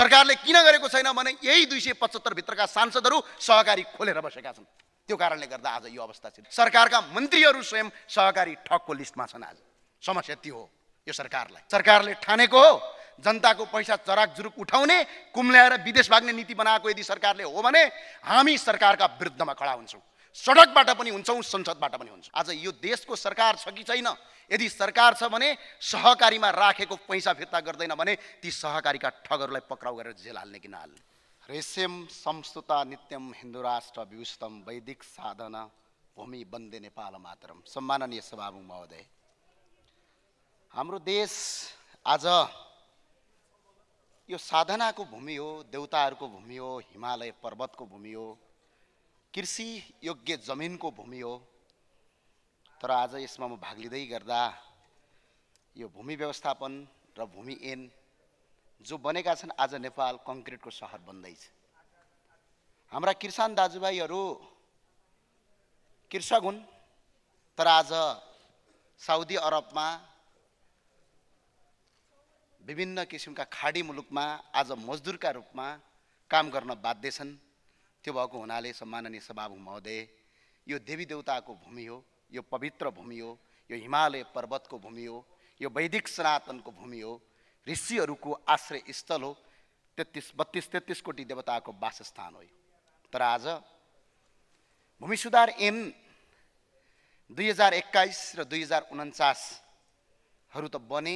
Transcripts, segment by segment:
सरकारले किन गरेको छैन भने यही दुई सय पचहत्तरभित्रका सांसदहरू सहकारी खोलेर बसेका छन् त्यो कारणले गर्दा आज यो अवस्था छ सरकारका मन्त्रीहरू स्वयं सहकारी ठगको लिस्टमा छन् आज समस्या त्यो हो यो सरकारलाई सरकारले ठानेको हो जनताको पैसा चराक जुरुक उठाउने कुम्ल्याएर विदेश भाग्ने नीति बनाएको यदि सरकारले हो भने हामी सरकारका विरुद्धमा खडा हुन्छौँ सडकबाट पनि हुन्छौँ संसदबाट पनि हुन्छौँ आज यो देशको सरकार छ कि छैन यदि सरकार छ भने सहकारीमा राखेको पैसा फिर्ता गर्दैन भने ती सहकारीका ठगहरूलाई पक्राउ गरेर जेल हाल्ने कि नहाल्ने रेसेम संस्तुता नित्यम हिन्दू राष्ट्र विस्तम वैदिक साधना भूमि बन्दे नेपाल मातरम सम्माननीय सभामुख महोदय हाम्रो देश आज यो साधनाको भूमि हो देउताहरूको भूमि हो हिमालय पर्वतको भूमि हो कृषि योग्य जमिनको भूमि हो तर आज यसमा म भाग लिँदै गर्दा यो भूमि व्यवस्थापन र भूमि एन जो बनेका छन् आज नेपाल कङ्क्रिटको सहर बन्दैछ हाम्रा किसान दाजुभाइहरू कृषक हुन् तर आज साउदी अरबमा विभिन्न किसिमका खाडी मुलुकमा आज मजदुरका रूपमा काम गर्न बाध्य छन् त्यो भएको हुनाले सम्माननीय सभामुख महोदय यो देवी देवताको भूमि हो यो पवित्र भूमि हो यो हिमालय पर्वतको भूमि हो यो वैदिक सनातनको भूमि हो ऋषिहरूको आश्रय स्थल हो तेत्तिस बत्तिस तेत्तिस कोटी देवताको वासस्थान हो तर आज भूमि सुधार एम दुई हजार एक्काइस र दुई हजार उन्चासहरू त बने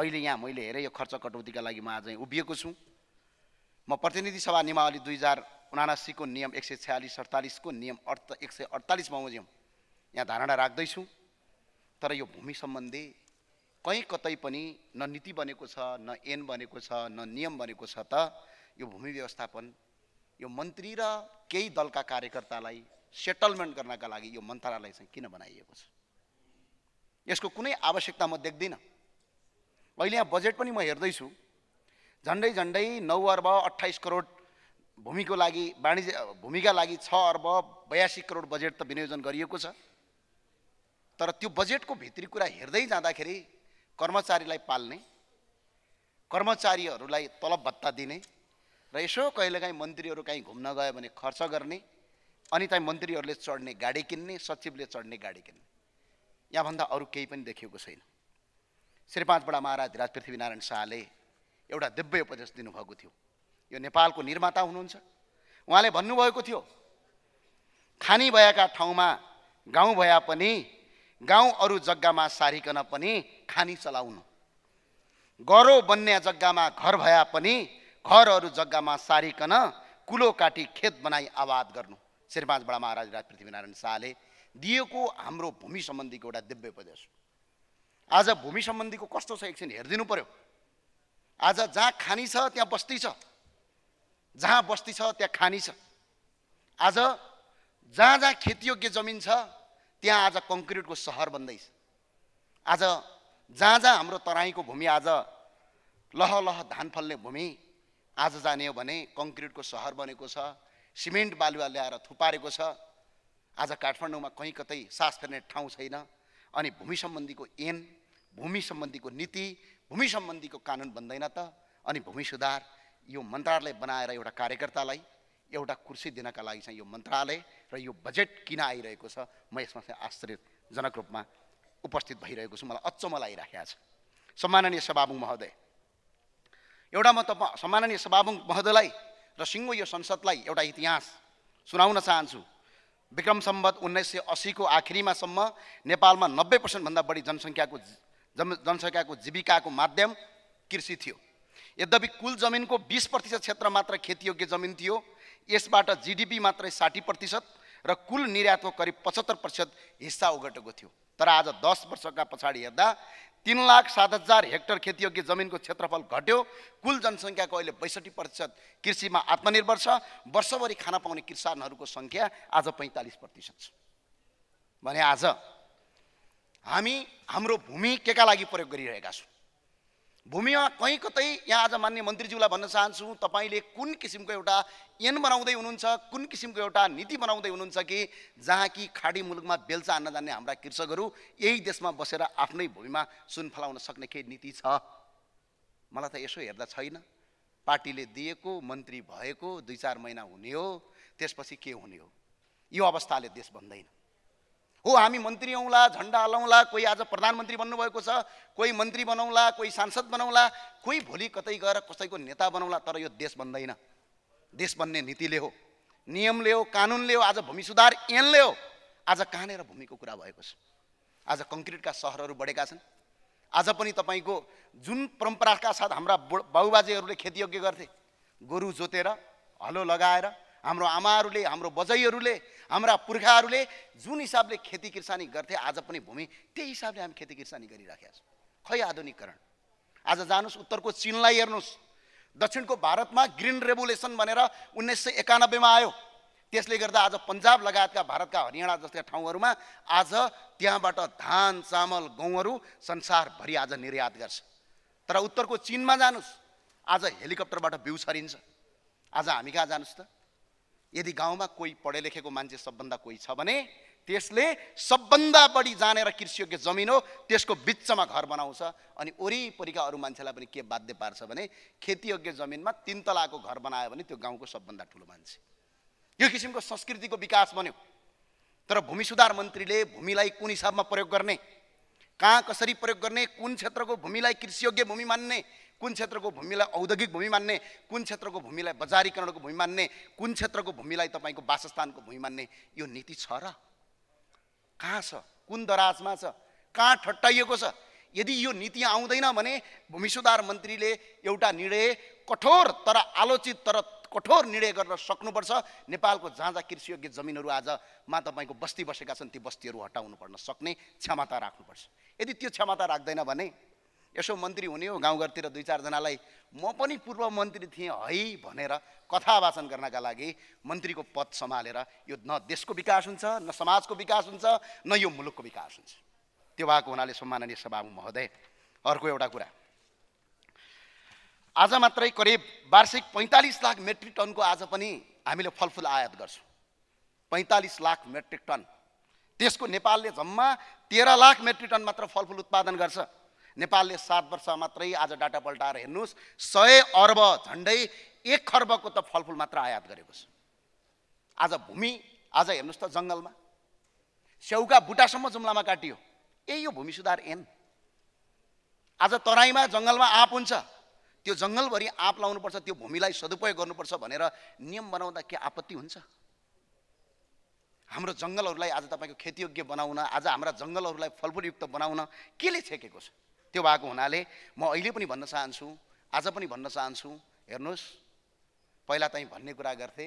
अहिले यहाँ मैले हेरेँ यो खर्च कटौतीका लागि म आज उभिएको छु म प्रतिनिधि सभा निमावली दुई हजार उनासीको नियम एक सय छ्यालिस अडतालिसको नियम अर्थ एक सय अडतालिसमा म यहाँ धारणा राख्दैछु तर यो भूमि सम्बन्धी कहीँ कतै पनि न नीति बनेको छ न एन बनेको छ न नियम बनेको छ त यो भूमि व्यवस्थापन यो मन्त्री र केही दलका कार्यकर्तालाई सेटलमेन्ट गर्नका लागि यो मन्त्रालय चाहिँ किन बनाइएको छ यसको कुनै आवश्यकता म देख्दिनँ अहिले यहाँ बजेट पनि म हेर्दैछु झन्डै झन्डै नौ अर्ब अट्ठाइस करोड भूमिको लागि वाणिज्य भूमिका लागि छ अर्ब बयासी करोड बजेट त विनियोजन गरिएको छ तर त्यो बजेटको भित्री कुरा हेर्दै जाँदाखेरि कर्मचारीलाई पाल्ने कर्मचारीहरूलाई तलब भत्ता दिने र यसो कहिलेकाहीँ मन्त्रीहरू काहीँ घुम्न गयो भने खर्च गर्ने अनि त्यहीँ मन्त्रीहरूले चढ्ने गाडी किन्ने सचिवले चढ्ने गाडी किन्ने यहाँभन्दा अरू केही पनि देखिएको छैन श्री पाँचबाट महाराज राज पृथ्वीनारायण शाहले एउटा दिव्य उपदेश दिनुभएको थियो यो नेपालको निर्माता हुनुहुन्छ उहाँले भन्नुभएको थियो खानी भएका ठाउँमा गाउँ भए पनि गाउँ अरू जग्गामा सारिकन पनि खानी चलाउनु गरो बन्ने जग्गामा घर भए पनि घर अरू जग्गामा सारिकन कुलो काटी खेत बनाई आबाद गर्नु श्रीपाँच बडा महाराज राज पृथ्वीनारायण शाहले दिएको हाम्रो भूमि सम्बन्धीको एउटा दिव्य उपदेश आज भूमि सम्बन्धीको कस्तो छ एकछिन हेरिदिनु पर्यो आज जहाँ खानी छ त्यहाँ बस्ती छ जहाँ बस्ती छ त्यहाँ खानी छ आज जहाँ जहाँ खेतीयोग्य जमिन छ त्यहाँ आज कङ्क्रिटको सहर बन्दैछ आज जहाँ जहाँ हाम्रो तराईको भूमि आज लह लह धान फल्ने भूमि आज जाने हो भने कङ्क्रिटको सहर बनेको छ सिमेन्ट बालुवा ल्याएर थुपारेको छ आज काठमाडौँमा कहीँ कतै सास फेर्ने ठाउँ छैन अनि भूमि सम्बन्धीको एन भूमि सम्बन्धीको नीति भूमि सम्बन्धीको कानुन बन्दैन त अनि भूमि सुधार यो मन्त्रालय बनाएर एउटा कार्यकर्तालाई एउटा कुर्सी दिनका लागि चाहिँ यो मन्त्रालय र यो बजेट किन आइरहेको छ म यसमा चाहिँ आश्चर्यजनक रूपमा उपस्थित भइरहेको छु मलाई अचम्म लागिराखेको छ सम्माननीय सभामुङ महोदय एउटा म तपाईँ सम्माननीय सभामुङ महोदयलाई र सिङ्गो यो संसदलाई एउटा इतिहास सुनाउन चाहन्छु विक्रम सम्बद्ध उन्नाइस सय असीको आखिरीमासम्म नेपालमा नब्बे पर्सेन्टभन्दा बढी जनसङ्ख्याको जन जनसङ्ख्याको जीविकाको माध्यम कृषि थियो यद्यपि कुल जमिनको बिस प्रतिशत क्षेत्र मात्र खेतीयोग्य जमिन थियो यसबाट जिडिपी मात्रै साठी प्रतिशत र कुल निर्यातको करिब पचहत्तर प्रतिशत हिस्सा ओगटेको थियो तर आज दस वर्षका पछाडि हेर्दा तिन लाख सात हजार हेक्टर खेतीयोग्य जमिनको क्षेत्रफल घट्यो कुल जनसङ्ख्याको अहिले बैसठी प्रतिशत कृषिमा आत्मनिर्भर छ वर्षभरि खाना पाउने किसानहरूको सङ्ख्या आज पैँतालिस प्रतिशत छ भने आज हामी हाम्रो भूमि केका लागि प्रयोग गरिरहेका छौँ भूमिमा कहीँ कतै यहाँ आज मान्य मन्त्रीज्यूलाई भन्न चाहन्छु तपाईँले कुन किसिमको एउटा एन बनाउँदै हुनुहुन्छ कुन किसिमको एउटा नीति बनाउँदै हुनुहुन्छ कि जहाँ कि खाडी मुलुकमा बेलचा हान्न जाने हाम्रा कृषकहरू यही देशमा बसेर आफ्नै भूमिमा सुन फलाउन सक्ने केही नीति छ मलाई त यसो हेर्दा छैन पार्टीले दिएको मन्त्री भएको दुई चार महिना हुने हो त्यसपछि के हुने हो यो अवस्थाले देश भन्दैन हो हामी मन्त्री आउँला झन्डा हलाउँला कोही आज प्रधानमन्त्री बन्नुभएको छ कोही मन्त्री बनाउँला कोही सांसद बनाउँला कोही भोलि कतै गएर कसैको नेता बनाउँला तर यो देश बन्दैन देश बन्ने नीतिले हो नियमले हो कानुनले हो आज भूमि सुधार एनले हो आज कहाँनिर भूमिको कुरा भएको छ आज कङ्क्रिटका सहरहरू बढेका छन् आज पनि तपाईँको जुन परम्पराका साथ हाम्रा बाउबाजेहरूले खेतीयोग्य गर्थे गोरु जोतेर हलो लगाएर हाम्रो आमाहरूले हाम्रो बजैहरूले हाम्रा पुर्खाहरूले जुन हिसाबले खेती किसानी गर्थे आज पनि भूमि त्यही हिसाबले हामी खेती किसानी गरिराखेका छौँ खै आधुनिकरण आज जानुहोस् उत्तरको चिनलाई हेर्नुहोस् दक्षिणको भारतमा ग्रिन रेभोल्युसन भनेर उन्नाइस सय एकानब्बेमा आयो त्यसले गर्दा आज पन्जाब लगायतका भारतका हरियाणा जस्ता ठाउँहरूमा आज त्यहाँबाट धान चामल गहुँहरू संसारभरि आज निर्यात गर्छ तर उत्तरको चिनमा जानुहोस् आज हेलिकप्टरबाट बिउ छरिन्छ आज हामी कहाँ जानुहोस् त यदि गाउँमा कोही पढे लेखेको मान्छे सबभन्दा कोही छ भने त्यसले सबभन्दा बढी जानेर कृषियोग्य जमिन हो त्यसको बिचमा घर बनाउँछ अनि वरिपरिका अरू मान्छेलाई पनि के बाध्य पार्छ भने खेतीयोग्य जमिनमा तिन तलाको घर बनायो भने त्यो गाउँको सबभन्दा ठुलो मान्छे यो किसिमको संस्कृतिको विकास बन्यो तर भूमि सुधार मन्त्रीले भूमिलाई कुन हिसाबमा प्रयोग गर्ने कहाँ कसरी प्रयोग गर्ने कुन क्षेत्रको भूमिलाई कृषियोग्य भूमि मान्ने कुन क्षेत्रको भूमिलाई औद्योगिक भूमि मान्ने कुन क्षेत्रको भूमिलाई बजारीकरणको भूमि मान्ने कुन क्षेत्रको भूमिलाई तपाईँको वासस्थानको भूमि मान्ने यो नीति छ र कहाँ छ कुन दराजमा छ कहाँ ठट्टाइएको छ यदि यो नीति आउँदैन भने भूमि सुधार मन्त्रीले एउटा निर्णय कठोर तर आलोचित तर कठोर निर्णय गर्न सक्नुपर्छ नेपालको जहाँ जहाँ कृषियोग्य जमिनहरू आजमा तपाईँको बस्ती बसेका छन् ती बस्तीहरू हटाउनु पर्न सक्ने क्षमता राख्नुपर्छ यदि त्यो क्षमता राख्दैन भने यसो मन्त्री हुने हो गाउँघरतिर दुई चारजनालाई म पनि पूर्व मन्त्री थिएँ है भनेर कथा वाचन गर्नका लागि मन्त्रीको पद सम्हालेर यो न देशको विकास हुन्छ न समाजको विकास हुन्छ न यो मुलुकको विकास हुन्छ त्यो भएको हुनाले सम्माननीय सभामु महोदय अर्को एउटा कुरा आज मात्रै करिब वार्षिक पैँतालिस लाख मेट्रिक टनको आज पनि हामीले फलफुल आयात गर्छौँ पैँतालिस लाख मेट्रिक टन त्यसको नेपालले जम्मा तेह्र लाख मेट्रिक टन मात्र फलफुल उत्पादन गर्छ नेपालले सात वर्ष मात्रै आज डाटा पल्टाएर हेर्नुहोस् सय अर्ब झन्डै एक खर्बको त फलफुल मात्र आयात गरेको छ आज भूमि आज हेर्नुहोस् त जङ्गलमा स्याउका बुटासम्म जुम्लामा काटियो ए यो भूमि सुधार एन आज तराईमा जङ्गलमा आँप हुन्छ त्यो जङ्गलभरि आँप लाउनुपर्छ त्यो भूमिलाई सदुपयोग गर्नुपर्छ भनेर नियम बनाउँदा के आपत्ति हुन्छ हाम्रो जङ्गलहरूलाई आज तपाईँको खेतीयोग्य बनाउन आज हाम्रा जङ्गलहरूलाई फलफुलयुक्त बनाउन केले छेकेको छ त्यो भएको हुनाले म अहिले पनि भन्न चाहन्छु आज पनि भन्न चाहन्छु हेर्नुहोस् पहिला तै भन्ने कुरा गर्थे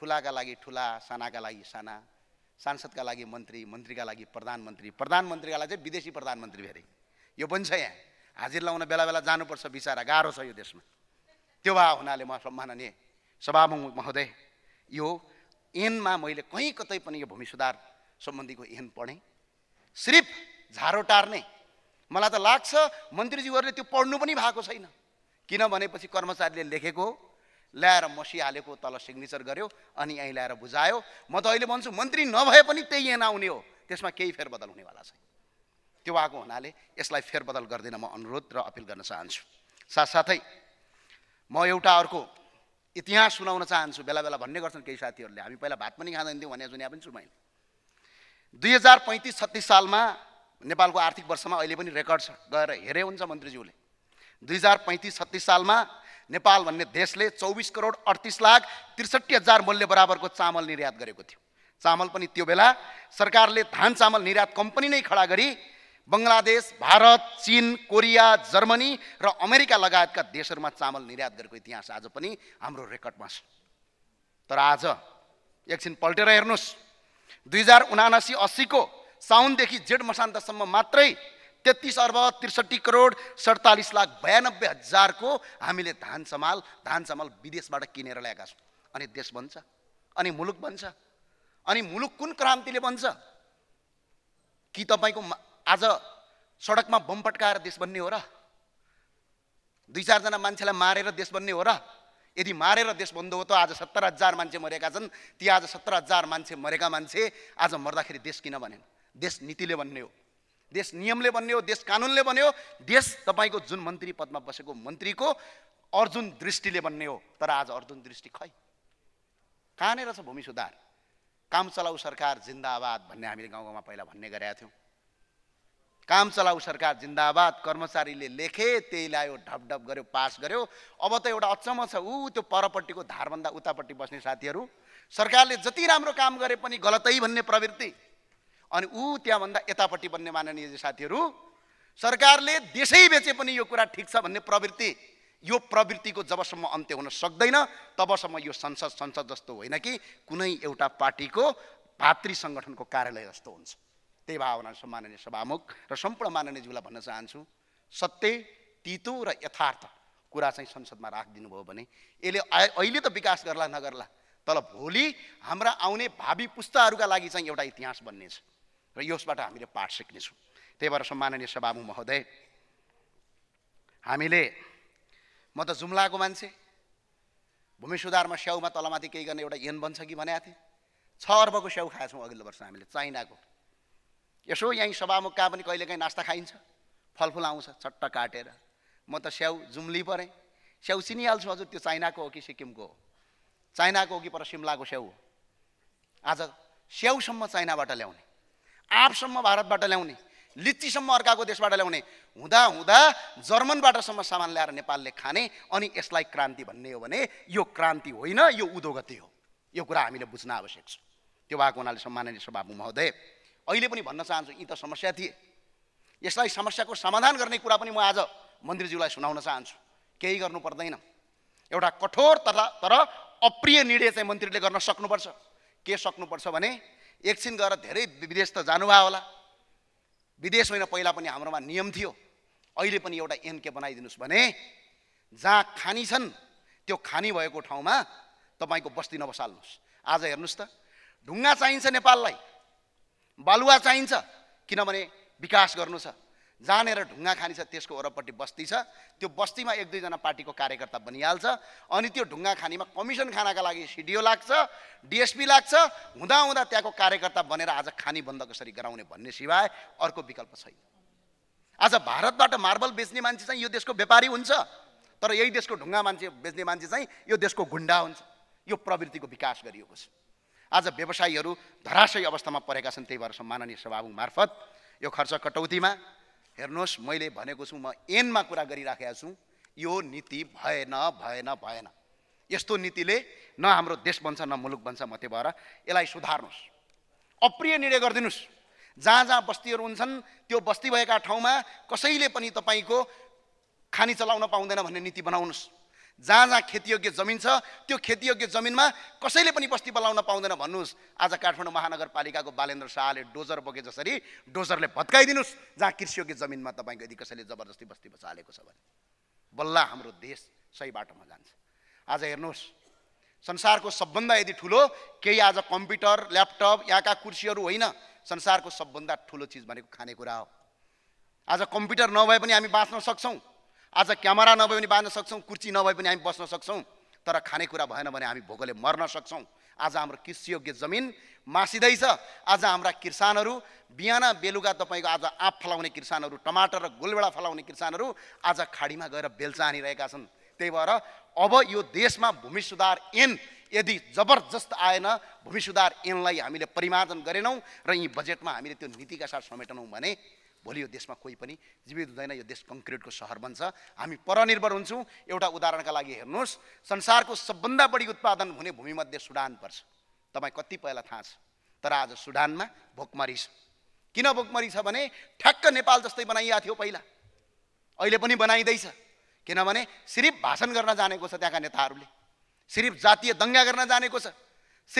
ठुलाका लागि ठुला सानाका लागि साना सांसदका लागि मन्त्री मन्त्रीका लागि प्रधानमन्त्री प्रधानमन्त्रीका लागि चाहिँ विदेशी प्रधानमन्त्री अरे यो पनि छ यहाँ हाजिर लाउन बेला बेला जानुपर्छ बिचरा गाह्रो छ यो देशमा त्यो भए हुनाले म सम्माननीय सभामुख महोदय यो एनमा मैले कहीँ कतै पनि यो भूमि सुधार सम्बन्धीको एन पढेँ सिर्फ झारो टार्ने मलाई त लाग्छ मन्त्रीज्यूहरूले त्यो पढ्नु पनि भएको छैन किनभनेपछि कर्मचारीले लेखेको हो ल्याएर मसिहालेको तल सिग्नेचर गर्यो अनि यहीँ ल्याएर बुझायो म त अहिले भन्छु मन्त्री नभए पनि त्यही यहाँ आउने हो त्यसमा केही फेरबदल हुनेवाला छैन त्यो भएको हुनाले यसलाई फेरबदल गर्दिनँ म अनुरोध र अपिल गर्न चाहन्छु साथसाथै म एउटा अर्को इतिहास सुनाउन चाहन्छु बेला बेला भन्ने गर्छन् केही साथीहरूले हामी पहिला भात पनि थियौँ भने सुने पनि छु मैले दुई हजार पैँतिस छत्तिस सालमा नेपालको आर्थिक वर्षमा अहिले पनि रेकर्ड छ गएर हेरे हुन्छ मन्त्रीज्यूले दुई हजार पैँतिस छत्तिस सालमा नेपाल भन्ने देशले चौबिस करोड अडतिस लाख त्रिसठी हजार मूल्य बराबरको चामल निर्यात गरेको थियो चामल पनि त्यो बेला सरकारले धान चामल निर्यात कम्पनी नै खडा गरी बङ्गलादेश भारत चिन कोरिया जर्मनी र अमेरिका लगायतका देशहरूमा चामल निर्यात गरेको इतिहास आज पनि हाम्रो रेकर्डमा छ तर आज एकछिन पल्टेर हेर्नुहोस् दुई हजार उनासी असीको साउनदेखि जेठ मसान्तसम्म मात्रै तेत्तिस अर्ब त्रिसठी करोड सडतालिस लाख बयानब्बे हजारको हामीले धान सम्हाल धान सम्हाल विदेशबाट किनेर ल्याएका छौँ अनि देश बन्छ अनि मुलुक बन्छ अनि मुलुक कुन क्रान्तिले बन्छ कि तपाईँको आज सडकमा बम पट्काएर देश बन्ने हो र दुई चारजना मान्छेलाई मारेर देश बन्ने हो र यदि मारेर देश बन्दो हो त आज सत्तर हजार मान्छे मरेका छन् ती आज सत्तर हजार मान्छे मरेका मान्छे आज मर्दाखेरि देश किन भनेन् देश नीतिले भन्ने हो देश नियमले भन्ने हो देश कानुनले भन्यो देश तपाईँको जुन मन्त्री पदमा बसेको मन्त्रीको अर्जुन दृष्टिले भन्ने हो तर आज अर्जुन दृष्टि खै कहाँनिर छ भूमि सुधार काम चलाउ सरकार जिन्दाबाद भन्ने हामीले गाउँ गाउँमा पहिला भन्ने गरेका थियौँ काम चलाउ सरकार जिन्दाबाद कर्मचारीले लेखे त्यही ल्यायो ढपढप गर्यो पास गर्यो अब त एउटा अचम्म छ ऊ त्यो परपट्टिको धारभन्दा उतापट्टि बस्ने साथीहरू सरकारले जति राम्रो काम गरे पनि गलतै भन्ने प्रवृत्ति अनि ऊ त्यहाँभन्दा यतापट्टि बन्ने माननीय साथीहरू सरकारले देशै बेचे पनि यो कुरा ठिक छ भन्ने प्रवृत्ति यो प्रवृत्तिको जबसम्म अन्त्य हुन सक्दैन तबसम्म यो संसद संसद जस्तो होइन कि कुनै एउटा पार्टीको भातृ सङ्गठनको कार्यालय जस्तो हुन्छ त्यही भावना माननीय सभामुख र सम्पूर्ण माननीयज्यूलाई भन्न चाहन्छु सत्य तितो र यथार्थ कुरा चाहिँ संसदमा राखिदिनु भयो भने यसले अहिले त विकास गर्ला नगर्ला तर भोलि हाम्रा आउने भावी पुस्ताहरूका लागि चाहिँ एउटा इतिहास बन्नेछ र यसबाट हामीले पाठ सिक्नेछौँ त्यही भएर सम्माननीय सभामु महोदय हामीले म त जुम्लाको मान्छे भूमि सुधारमा स्याउमा तलमाथि केही गर्ने एउटा एन बन्छ कि भनेको थिएँ छ अर्बको स्याउ खाएछौँ अघिल्लो वर्ष हामीले चाइनाको यसो यहीँ कहाँ पनि कहिलेकाहीँ नास्ता खाइन्छ फलफुल आउँछ चट्ट काटेर म त स्याउ जुम्ली परेँ स्याउ चिनिहाल्छु हजुर त्यो चाइनाको हो कि सिक्किमको हो चाइनाको हो कि पर सिम्लाको स्याउ हो आज स्याउसम्म चाइनाबाट ल्याउने आँपसम्म भारतबाट ल्याउने लिचीसम्म अर्काको देशबाट ल्याउने हुँदा हुँदा जर्मनबाटसम्म सामान ल्याएर नेपालले खाने अनि यसलाई क्रान्ति भन्ने हो भने यो क्रान्ति होइन यो उद्योगति हो यो कुरा हामीले बुझ्न आवश्यक छ त्यो भएको हुनाले सम्माननीय सभापु महोदय अहिले पनि भन्न चाहन्छु यी त समस्या थिए यसलाई समस्याको समाधान गर्ने कुरा पनि म आज मन्त्रीज्यूलाई सुनाउन चाहन्छु केही गर्नु पर्दैन एउटा कठोर तथा तर अप्रिय निर्णय चाहिँ मन्त्रीले गर्न सक्नुपर्छ के सक्नुपर्छ भने एकछिन गएर धेरै विदेश त जानुभयो होला विदेश होइन पहिला पनि हाम्रोमा नियम थियो अहिले पनि एउटा एनके बनाइदिनुहोस् भने जहाँ खानी छन् त्यो खानी भएको ठाउँमा तपाईँको बस्ती नबसाल्नुहोस् आज हेर्नुहोस् त ढुङ्गा चाहिन्छ नेपाललाई बालुवा चाहिन्छ किनभने विकास गर्नु छ जानेर ढुङ्गा खानी छ त्यसको वरपट्टि बस्ती छ त्यो बस्तीमा एक दुईजना पार्टीको कार्यकर्ता बनिहाल्छ अनि त्यो ढुङ्गा खानीमा कमिसन खानाका लागि सिडिओ लाग्छ डिएसपी लाग्छ हुँदा हुँदा त्यहाँको कार्यकर्ता बनेर आज खानी बन्द कसरी गराउने भन्ने सिवाय अर्को विकल्प छैन आज भारतबाट मार्बल बेच्ने मान्छे चाहिँ यो देशको व्यापारी हुन्छ तर यही देशको ढुङ्गा मान्छे बेच्ने मान्छे चाहिँ यो देशको गुन्डा हुन्छ यो प्रवृत्तिको विकास गरिएको छ आज व्यवसायीहरू धराशयी अवस्थामा परेका छन् त्यही भएर माननीय सभामुख मार्फत यो खर्च कटौतीमा हेर्नुहोस् मैले भनेको छु म एनमा कुरा गरिराखेका छु यो नीति भएन भएन भएन यस्तो नीतिले न हाम्रो देश बन्छ न मुलुक बन्छ म भएर यसलाई सुधार्नुहोस् अप्रिय निर्णय गरिदिनुहोस् जहाँ जहाँ बस्तीहरू हुन्छन् त्यो बस्ती भएका ठाउँमा कसैले पनि तपाईँको खानी चलाउन पाउँदैन भन्ने नीति बनाउनुहोस् जहाँ जहाँ खेतीयोग्य जमिन छ त्यो खेतीयोग्य जमिनमा कसैले पनि बस्ती बनाउन पाउँदैन भन्नुहोस् आज काठमाडौँ महानगरपालिकाको बालेन्द्र शाहले डोजर बोके जसरी डोजरले भत्काइदिनुहोस् जहाँ कृषियोग्य जमिनमा तपाईँको यदि कसैले जबरजस्ती बस्ती बसालेको छ भने बल्ल हाम्रो देश सही बाटोमा जान्छ आज हेर्नुहोस् संसारको सबभन्दा यदि ठुलो केही आज कम्प्युटर ल्यापटप यहाँका कुर्सीहरू होइन संसारको सबभन्दा ठुलो चिज भनेको खानेकुरा हो आज कम्प्युटर नभए पनि हामी बाँच्न सक्छौँ आज क्यामेरा नभए पनि बाँध्न सक्छौँ कुर्ची नभए पनि हामी बस्न सक्छौँ तर खानेकुरा भएन भने हामी भोकले मर्न सक्छौँ आज हाम्रो कृषियोग्य जमिन मासिँदैछ आज हाम्रा किसानहरू बिहान बेलुका तपाईँको आज आँप फलाउने किसानहरू टमाटर र गोलबेडा फलाउने किसानहरू आज खाडीमा गएर बेलचा हानिरहेका छन् त्यही भएर अब यो देशमा भूमि सुधार ऐन यदि जबरजस्त आएन भूमि सुधार ऐनलाई हामीले परिमार्जन गरेनौँ र यी बजेटमा हामीले त्यो नीतिका साथ समेटेनौँ भने भोलि यो देशमा कोही पनि जीवित हुँदैन यो देश कङ्क्रिटको सहर बन्छ हामी परनिर्भर हुन्छौँ एउटा उदाहरणका लागि हेर्नुहोस् संसारको सबभन्दा बढी उत्पादन हुने भूमिमध्ये सुडान पर्छ तपाईँ कति पहिला थाहा छ तर आज सुडानमा भोकमरी छ किन भोकमरी छ भने ठ्याक्क नेपाल जस्तै बनाइएको थियो पहिला अहिले पनि बनाइँदैछ किनभने सिर्फ भाषण गर्न जानेको छ त्यहाँका नेताहरूले सिर्फ जातीय दङ्गा गर्न जानेको छ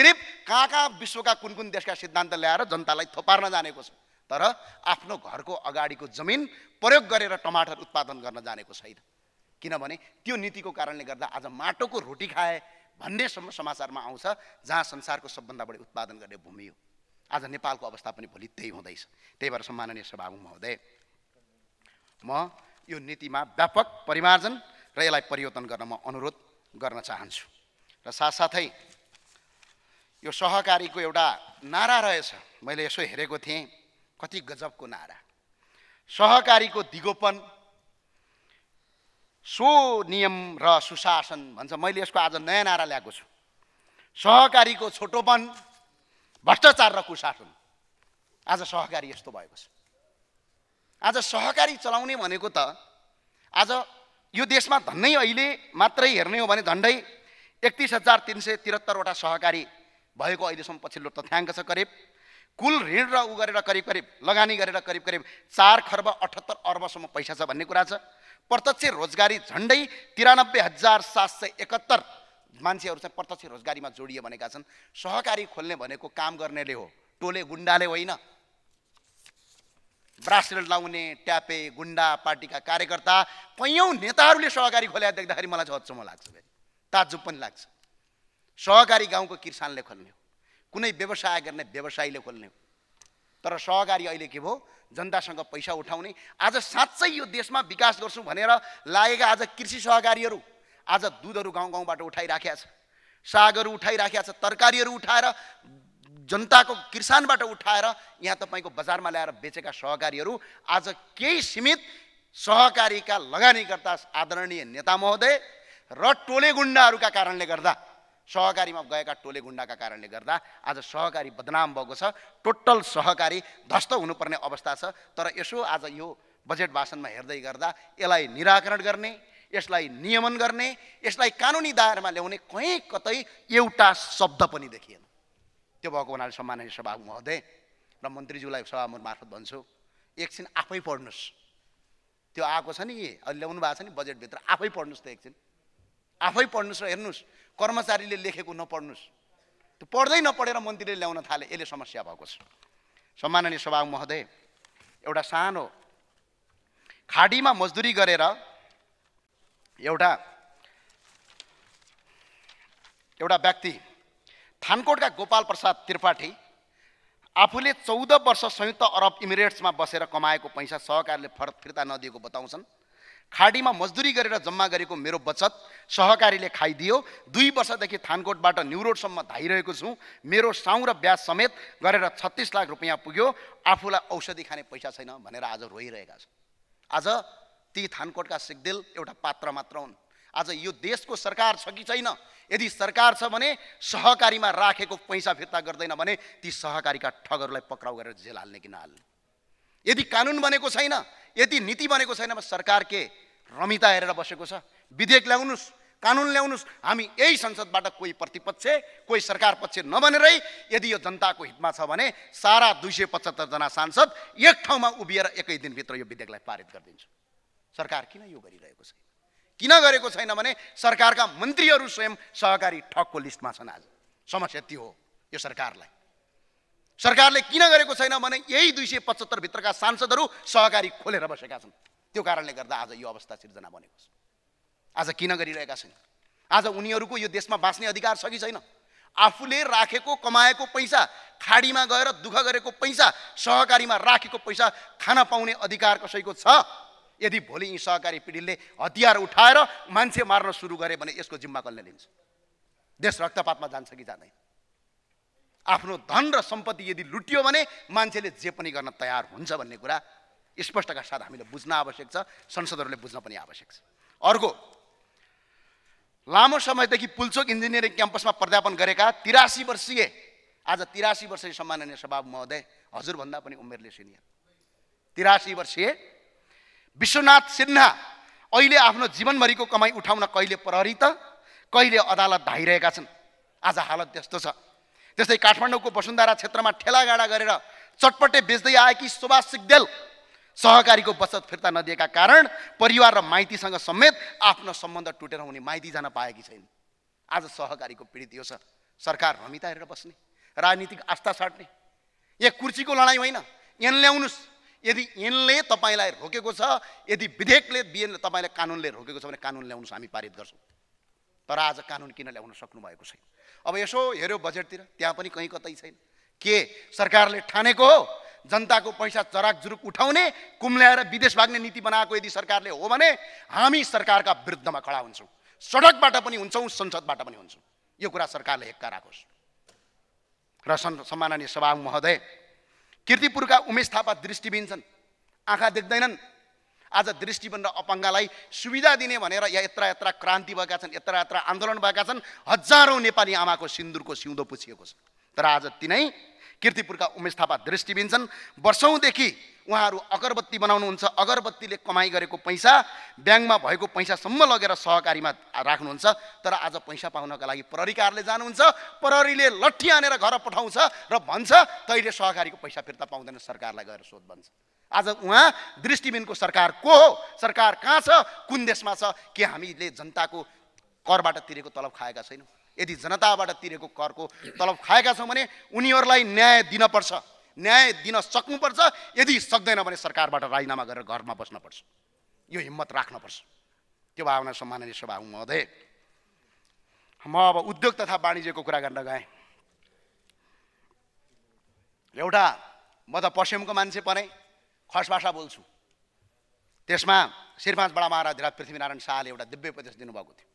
सिर्फ कहाँ कहाँ विश्वका कुन कुन देशका सिद्धान्त ल्याएर जनतालाई थोपार्न जानेको छ तर आफ्नो घरको अगाडिको जमिन प्रयोग गरेर टमाटर उत्पादन गर्न जानेको छैन किनभने त्यो नीतिको कारणले गर्दा आज माटोको रोटी खाए भन्ने समाचारमा आउँछ जहाँ संसारको सबभन्दा बढी उत्पादन गर्ने भूमि हो आज नेपालको अवस्था पनि भोलि त्यही हुँदैछ त्यही भएर सम्माननीय सभामुख महोदय म यो नीतिमा व्यापक परिमार्जन र यसलाई परिवर्तन गर्न म अनुरोध गर्न चाहन्छु र साथसाथै यो सहकारीको एउटा नारा रहेछ मैले यसो हेरेको थिएँ कति गजबको नारा सहकारीको दिगोपन सो नियम र सुशासन भन्छ मैले यसको आज नयाँ नारा ल्याएको छु सहकारीको छोटोपन भ्रष्टाचार र कुशासन आज सहकारी यस्तो भएको छ आज सहकारी चलाउने भनेको त आज यो देशमा धन्नै अहिले मात्रै हेर्ने हो भने झन्डै एकतिस हजार तिन सय त्रिहत्तरवटा सहकारी भएको अहिलेसम्म पछिल्लो तथ्याङ्क छ करिब कुल ऋण र उ गरेर करिब करिब लगानी गरेर करिब करिब चार खर्ब अठहत्तर अर्बसम्म पैसा छ भन्ने कुरा छ प्रत्यक्ष रोजगारी झन्डै तिरानब्बे हजार सात सय एकहत्तर मान्छेहरू चाहिँ प्रत्यक्ष रोजगारीमा जोडिए भनेका छन् सहकारी खोल्ने भनेको काम गर्नेले हो टोले गुन्डाले होइन ब्रासलेट लाउने ट्यापे गुन्डा पार्टीका कार्यकर्ता कैयौँ नेताहरूले सहकारी खोल्या देख्दाखेरि मलाई चाहिँ अचम्म लाग्छ ताजुब पनि लाग्छ सहकारी गाउँको किसानले खोल्ने हो कुनै व्यवसाय गर्ने व्यवसायीले खोल्ने हो तर सहकारी अहिले के भयो जनतासँग पैसा उठाउने आज साँच्चै यो देशमा विकास गर्छौँ भनेर लागेका आज कृषि सहकारीहरू आज दुधहरू गाउँ गाउँबाट उठाइराखेका छ सागहरू उठाइराखेका छ तरकारीहरू उठाएर जनताको किसानबाट उठाएर यहाँ तपाईँको बजारमा ल्याएर बेचेका सहकारीहरू आज केही सीमित सहकारीका लगानीकर्ता आदरणीय नेता महोदय र टोले गुन्डाहरूका कारणले गर्दा सहकारीमा गएका टोले गुन्डाका कारणले गर्दा आज सहकारी बदनाम भएको छ टोटल सहकारी ध्वस्त हुनुपर्ने अवस्था छ तर यसो आज यो बजेट भाषणमा हेर्दै गर्दा यसलाई निराकरण गर्ने यसलाई नियमन गर्ने यसलाई कानुनी दायरामा ल्याउने कहीँ कतै एउटा शब्द पनि देखिएन त्यो भएको हुनाले सम्माननीय सभा महोदय र मन्त्रीज्यूलाई सभा मार्फत भन्छु एकछिन आफै पढ्नुहोस् त्यो आएको छ नि अहिले ल्याउनु भएको छ नि बजेटभित्र आफै पढ्नुहोस् त एकछिन आफै पढ्नुहोस् र हेर्नुहोस् कर्मचारीले लेखेको नपढ्नुहोस् त्यो पढ्दै नपढेर मन्त्रीले ल्याउन थाले यसले समस्या भएको छ सम्माननीय सभा महोदय एउटा सानो खाडीमा मजदुरी गरेर एउटा एउटा व्यक्ति थानकोटका गोपाल प्रसाद त्रिपाठी आफूले चौध वर्ष संयुक्त अरब इमिरेट्समा बसेर कमाएको पैसा सहकारले फर फिर्ता नदिएको बताउँछन् खाडीमा मजदुरी गरेर जम्मा गरेको मेरो बचत सहकारीले खाइदियो दुई वर्षदेखि थानकोटबाट रोडसम्म धाइरहेको छु मेरो साउ र ब्याज समेत गरेर छत्तिस लाख रुपियाँ पुग्यो आफूलाई औषधि खाने पैसा छैन भनेर आज रोइरहेका छन् आज ती थानकोटका सिग्देल एउटा पात्र मात्र हुन् आज यो देशको सरकार छ कि छैन यदि सरकार छ भने सहकारीमा राखेको पैसा फिर्ता गर्दैन भने ती सहकारीका ठगहरूलाई पक्राउ गरेर जेल हाल्ने कि नहाल्ने यदि कानुन बनेको छैन यदि नीति बनेको छैन भने सरकार के रमिता हेरेर बसेको छ विधेयक ल्याउनुहोस् कानुन ल्याउनुहोस् हामी यही संसदबाट कोही प्रतिपक्ष कोही सरकार पक्ष नबनेरै यदि यो जनताको हितमा छ भने सारा दुई सय पचहत्तरजना सांसद एक ठाउँमा उभिएर एकै दिनभित्र यो विधेयकलाई पारित गरिदिन्छु सरकार किन यो गरिरहेको छैन किन गरेको छैन भने सरकारका मन्त्रीहरू स्वयं सहकारी ठगको लिस्टमा छन् आज समस्या त्यो हो यो सरकारलाई सरकारले किन गरेको छैन भने यही दुई सय पचहत्तरभित्रका सांसदहरू सहकारी खोलेर बसेका छन् त्यो कारणले गर्दा आज यो अवस्था सिर्जना बनेको छ आज किन गरिरहेका छैन आज उनीहरूको यो देशमा बाँच्ने अधिकार छ कि छैन आफूले राखेको कमाएको पैसा खाडीमा गएर दुःख गरेको पैसा सहकारीमा राखेको पैसा खान पाउने अधिकार कसैको छ यदि भोलि यी सहकारी पिँढीले हतियार उठाएर मान्छे मार्न सुरु गरे भने यसको जिम्मा कसले लिन्छ देश रक्तपातमा जान्छ कि जाँदैन आफ्नो धन र सम्पत्ति यदि लुटियो भने मान्छेले जे पनि गर्न तयार हुन्छ भन्ने कुरा स्पष्टका साथ हामीले बुझ्न आवश्यक छ संसदहरूले बुझ्न पनि आवश्यक छ अर्को लामो समयदेखि पुल्चोक इन्जिनियरिङ क्याम्पसमा प्रध्यापन गरेका तिरासी वर्षीय आज तिरासी वर्षीय सम्माननीय सभा महोदय हजुरभन्दा पनि उमेरले सिनियर तिरासी वर्षीय विश्वनाथ सिन्हा अहिले आफ्नो जीवनभरिको कमाई उठाउन कहिले प्रहरी त कहिले अदालत धाइरहेका छन् आज हालत त्यस्तो छ जस्तै काठमाडौँको वसुन्धारा क्षेत्रमा ठेलागाडा गरेर चटपटे बेच्दै आएकी सुभाष सिग्देल सहकारीको बचत फिर्ता नदिएका कारण परिवार र माइतीसँग समेत आफ्नो सम्बन्ध टुटेर हुने माइती जान पाएकी छैन आज सहकारीको पीडित यो छ सरकार रमिता हेरेर बस्ने राजनीतिक आस्था छाट्ने यहाँ कुर्सीको लडाइँ होइन यिन ल्याउनुहोस् यदि यिनले तपाईँलाई रोकेको छ यदि विधेयकले बिएनले तपाईँलाई कानुनले रोकेको छ भने कानुन ल्याउनुहोस् हामी पारित गर्छौँ तर आज कानुन किन ल्याउन सक्नु भएको छैन अब यसो हेऱ्यो बजेटतिर त्यहाँ पनि कहीँ कतै छैन के सरकारले ठानेको हो जनताको पैसा चराक जुरुक उठाउने कुम्ल्याएर विदेश भाग्ने नीति बनाएको यदि सरकारले हो भने हामी सरकारका विरुद्धमा खडा हुन्छौँ सडकबाट पनि हुन्छौँ संसदबाट पनि हुन्छौँ यो कुरा सरकारले हेक्का राखोस् र सन् सम्माननीय सभा महोदय किर्तिपुरका उमेश थापा दृष्टिबिन छन् आँखा देख्दैनन् आज दृष्टिबन्ध अपाङ्गलाई सुविधा दिने भनेर या यत्र यत्र क्रान्ति भएका छन् यत्र यत्र आन्दोलन भएका छन् हजारौँ नेपाली आमाको सिन्दुरको सिउँदो पुछिएको छ तर आज तिनै किर्तिपुरका उमेश थापा दृष्टिबिन छन् वर्षौँदेखि उहाँहरू अगरबत्ती बनाउनुहुन्छ अगरबत्तीले कमाइ गरेको पैसा ब्याङ्कमा भएको पैसासम्म लगेर सहकारीमा राख्नुहुन्छ तर आज पैसा पाउनका लागि प्रहरीकारले जानुहुन्छ प्रहरीले लट्ठी आनेर घर पठाउँछ र भन्छ तैले सहकारीको पैसा फिर्ता पाउँदैन सरकारलाई गएर सोध भन्छ आज उहाँ दृष्टिबिनको सरकार को हो सरकार कहाँ छ कुन देशमा छ के हामीले जनताको करबाट तिरेको तलब खाएका छैनौँ यदि जनताबाट तिरेको करको तलब खाएका छौँ भने उनीहरूलाई न्याय दिनपर्छ न्याय दिन सक्नुपर्छ यदि सक्दैन भने सरकारबाट राजीनामा गरेर घरमा बस्नपर्छ यो हिम्मत राख्नपर्छ त्यो भावना सम्माननीय सभा महोदय म अब उद्योग तथा वाणिज्यको कुरा गर्न गएँ एउटा म त पश्चिमको मान्छे परेँ खस भाषा बोल्छु त्यसमा श्रीपाँच बडा महाराज पृथ्वीनारायण शाहले एउटा दिव्य उपदेश दिनुभएको थियो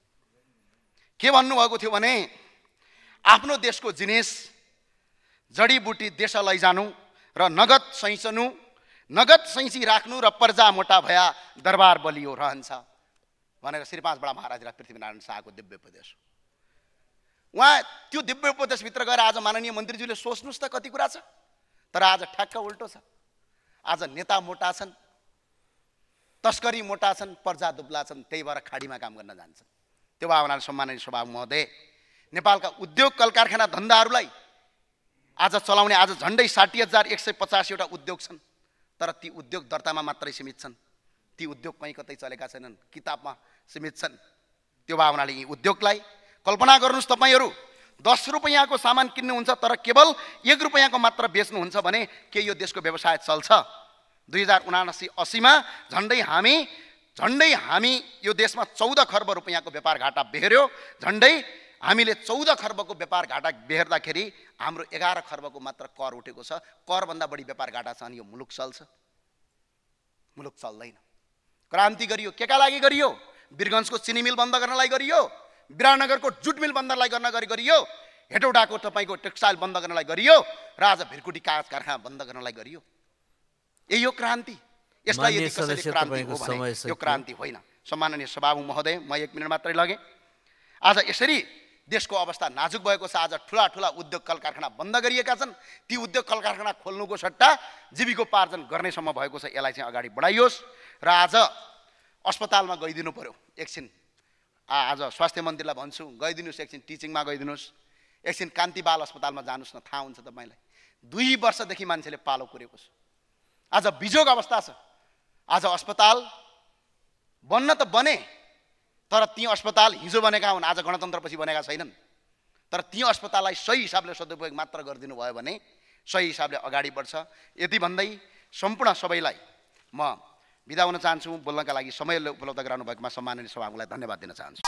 के भन्नुभएको थियो भने आफ्नो देशको जिनिस जडीबुटी देश लैजानु र नगद सैँचनु नगद सैँची राख्नु र पर्जा मोटा भया दरबार बलियो रहन्छ भनेर श्रीपाँच बडा महाराज पृथ्वीनारायण शाहको दिव्य उपदेश उहाँ त्यो दिव्य उपदेशभित्र गएर आज माननीय मन्त्रीज्यूले सोच्नुहोस् त कति कुरा छ तर आज ठ्याक्क उल्टो छ आज नेता मोटा छन् तस्करी मोटा छन् पर्जा दुब्ला छन् त्यही भएर खाडीमा काम गर्न जान्छन् त्यो भावनाले सम्माननीय सभा महोदय नेपालका उद्योग कल कारखाना धन्दाहरूलाई आज चलाउने आज झन्डै साठी हजार एक सय पचासवटा उद्योग छन् तर ती उद्योग दर्तामा मात्रै सीमित छन् ती उद्योग कहीँ कतै चलेका छैनन् किताबमा सीमित छन् त्यो भावनाले यी उद्योगलाई कल्पना गर्नुहोस् तपाईँहरू दस रुपियाँको सामान किन्नुहुन्छ तर केवल एक रुपियाँको मात्र बेच्नुहुन्छ भने के यो देशको व्यवसाय चल्छ दुई हजार उनासी असीमा झन्डै हामी झन्डै हामी यो देशमा चौध खर्ब रुपियाँको व्यापार घाटा बेहोऱ्यो झन्डै हामीले चौध खर्बको व्यापार घाटा बेहोर्दाखेरि हाम्रो एघार खर्बको मात्र कर उठेको छ करभन्दा बढी व्यापार घाटा छ यो मुलुक चल्छ मुलुक चल्दैन क्रान्ति गरियो के लागि गरियो वीरगञ्जको चिनी मिल बन्द गर्नलाई गरियो विराटनगरको जुट मिल बन्दलाई गर्न गरी गरियो हेटौडाको तपाईँको टेक्सटाइल बन्द गर्नलाई गरियो र आज भेरकुटी कागज कारखाना बन्द गर्नलाई गरियो ए यो क्रान्ति यसलाई यदि कसरी क्रान्ति यो क्रान्ति होइन सम्माननीय सभामुख महोदय म एक मिनट मात्रै लगेँ आज यसरी देशको अवस्था नाजुक भएको छ आज ठुला ठुला उद्योग कल कारखाना बन्द गरिएका छन् ती उद्योग कल कारखाना खोल्नुको सट्टा जीविकोपार्जन गर्नेसम्म भएको छ यसलाई चाहिँ अगाडि बढाइयोस् र आज अस्पतालमा गइदिनु पर्यो एकछिन आज स्वास्थ्य मन्त्रीलाई भन्छु गइदिनुहोस् एकछिन टिचिङमा गइदिनुहोस् एकछिन कान्ति बाल अस्पतालमा जानुहोस् न थाहा हुन्छ तपाईँलाई दुई वर्षदेखि मान्छेले पालो कुरेको छ आज बिजोग अवस्था छ आज अस्पताल बन्न त बने तर ती अस्पताल हिजो बनेका हुन् आज गणतन्त्रपछि बनेका छैनन् तर ती अस्पताललाई सही हिसाबले सदुपयोग मात्र गरिदिनु भयो भने सही हिसाबले अगाडि बढ्छ यति भन्दै सम्पूर्ण सबैलाई म बिदा हुन चाहन्छु बोल्नका लागि समय उपलब्ध गराउनु भएकोमा सम्माननीय सभामुखलाई धन्यवाद दिन चाहन्छु